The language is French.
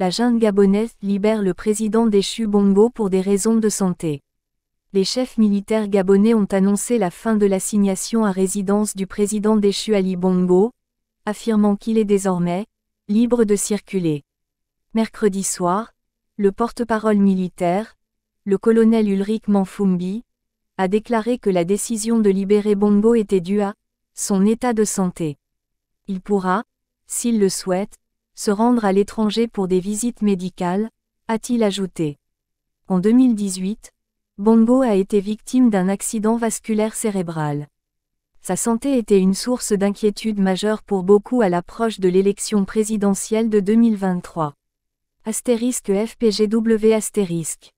la junte gabonaise libère le président déchu Bongo pour des raisons de santé. Les chefs militaires gabonais ont annoncé la fin de l'assignation à résidence du président déchu Ali Bongo, affirmant qu'il est désormais libre de circuler. Mercredi soir, le porte-parole militaire, le colonel Ulrich Manfumbi, a déclaré que la décision de libérer Bongo était due à son état de santé. Il pourra, s'il le souhaite, se rendre à l'étranger pour des visites médicales, a-t-il ajouté. En 2018, Bongo a été victime d'un accident vasculaire cérébral. Sa santé était une source d'inquiétude majeure pour beaucoup à l'approche de l'élection présidentielle de 2023. Astérisque FPGW astérisque.